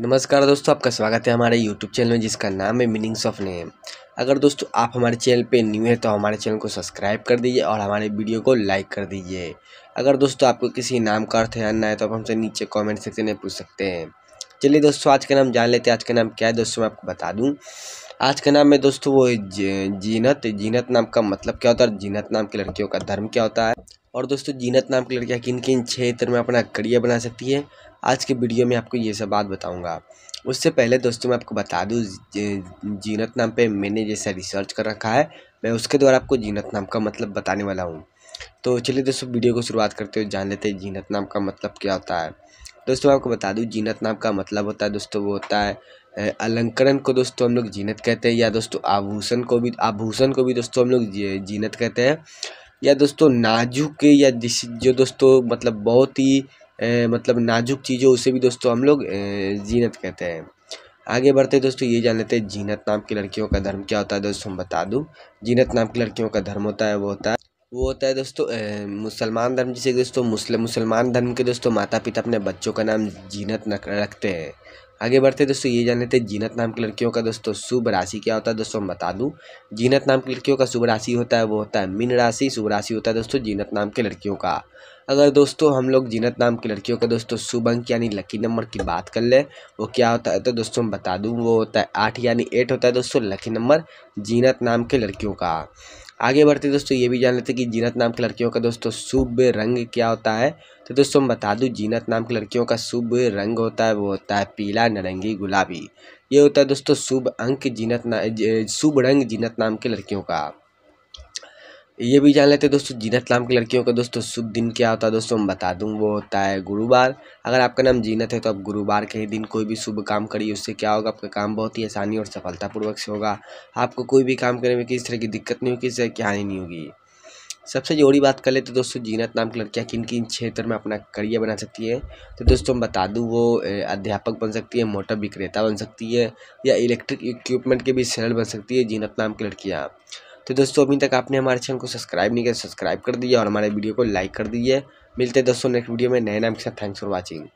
नमस्कार दोस्तों आपका स्वागत है हमारे YouTube चैनल में जिसका नाम है मीनिंग्स ऑफ नेम अगर दोस्तों आप हमारे चैनल पे न्यू है तो हमारे चैनल को सब्सक्राइब कर दीजिए और हमारे वीडियो को लाइक कर दीजिए अगर दोस्तों आपको किसी नाम का अर्थ है अनना है तो आप हमसे नीचे कमेंट सेक्शन में पूछ सकते हैं चलिए दोस्तों आज का नाम जान लेते हैं आज का नाम क्या है दोस्तों मैं आपको बता दूँ आज का नाम है दोस्तों वो जीनत जीनत नाम का मतलब क्या होता है जीनत नाम की लड़कियों का धर्म क्या होता है और दोस्तों जीनत नाम की लड़कियाँ किन किन क्षेत्र में अपना करियर बना सकती है आज के वीडियो में आपको ये सब बात बताऊँगा उससे पहले दोस्तों मैं आपको बता दूँ जीनत नाम पर मैंने जैसा रिसर्च कर रखा है मैं उसके द्वारा आपको जीनत नाम का मतलब बताने वाला हूँ तो चलिए दोस्तों वीडियो को शुरुआत करते हुए जान लेते हैं जीनत नाम का मतलब क्या होता है दोस्तों आपको बता दूँ जीनत नाम का मतलब होता है दोस्तों वो होता है अलंकरण को दोस्तों हम लोग जीनत कहते हैं या दोस्तों आभूषण को भी आभूषण को भी दोस्तों हम लोग जीनत कहते हैं या दोस्तों नाजुक या जिस जो दोस्तों मतलब बहुत ही मतलब नाजुक चीज़ों उसे भी दोस्तों हम लोग जीनत कहते हैं आगे बढ़ते दोस्तों ये जान लेते हैं जीनत नाम की लड़कियों का धर्म क्या होता है दोस्तों हम बता दूँ जीनत नाम की लड़कियों का धर्म होता है वो होता है वो होता है दोस्तों मुसलमान धर्म जैसे दोस्तों मुस्लिम मुसलमान धर्म के दोस्तों माता पिता अपने बच्चों का नाम जीनत रखते हैं आगे बढ़ते दोस्तों ये जान लेते हैं जीनत नाम की लड़कियों का दोस्तों शुभ राशि क्या होता है दोस्तों बता दूं जीनत नाम की लड़कियों का शुभ राशि होता है वो होता है मीन राशि शुभ राशि होता है दोस्तों जीनत नाम की लड़कियों का अगर दोस्तों हम लोग जीनत नाम की लड़कियों का दोस्तों शुभ अंक यानी लकी नंबर की बात कर ले वो क्या होता है तो दोस्तों मैं बता दूँ वो होता है आठ यानी एट होता है दोस्तों लकी नंबर जीनत नाम के लड़कियों का आगे बढ़ते दोस्तों ये भी जान लेते हैं कि जीनत नाम की लड़कियों का दोस्तों शुभ रंग क्या होता है तो दोस्तों मैं बता दूँ जीनत नाम की लड़कियों का शुभ रंग होता है वो होता है पीला नारंगी गुलाबी ये होता है दोस्तों शुभ अंक जीनत शुभ रंग जीनत नाम की लड़कियों का ये भी जान लेते हैं दोस्तों जीनत नाम की लड़कियों का दोस्तों शुभ दिन क्या होता है दोस्तों मैं बता दूँ वो होता है गुरुवार अगर आपका नाम जीनत है तो आप गुरुवार के ही दिन कोई भी शुभ काम करिए उससे क्या होगा आपका काम बहुत ही आसानी और सफलतापूर्वक से होगा आपको कोई भी काम करने में किसी तरह की दिक्कत नहीं होगी किसी तरह की हानि नहीं होगी सबसे जोड़ी बात कर लेते तो दोस्तों जीनत नाम की लड़कियाँ किन किन क्षेत्र में अपना करियर बना सकती है तो दोस्तों बता दूँ वो अध्यापक बन सकती है मोटर विक्रेता बन सकती है या इलेक्ट्रिक इक्विपमेंट के भी सेलर बन सकती है जीनत नाम की लड़कियाँ तो दोस्तों अभी तक आपने हमारे चैनल को सब्सक्राइब नहीं किया सब्सक्राइब तो कर दिया और हमारे वीडियो को लाइक कर दीजिए मिलते हैं दोस्तों नेक्स्ट वीडियो में नए नाम के साथ थैंक्स फॉर वॉचिंग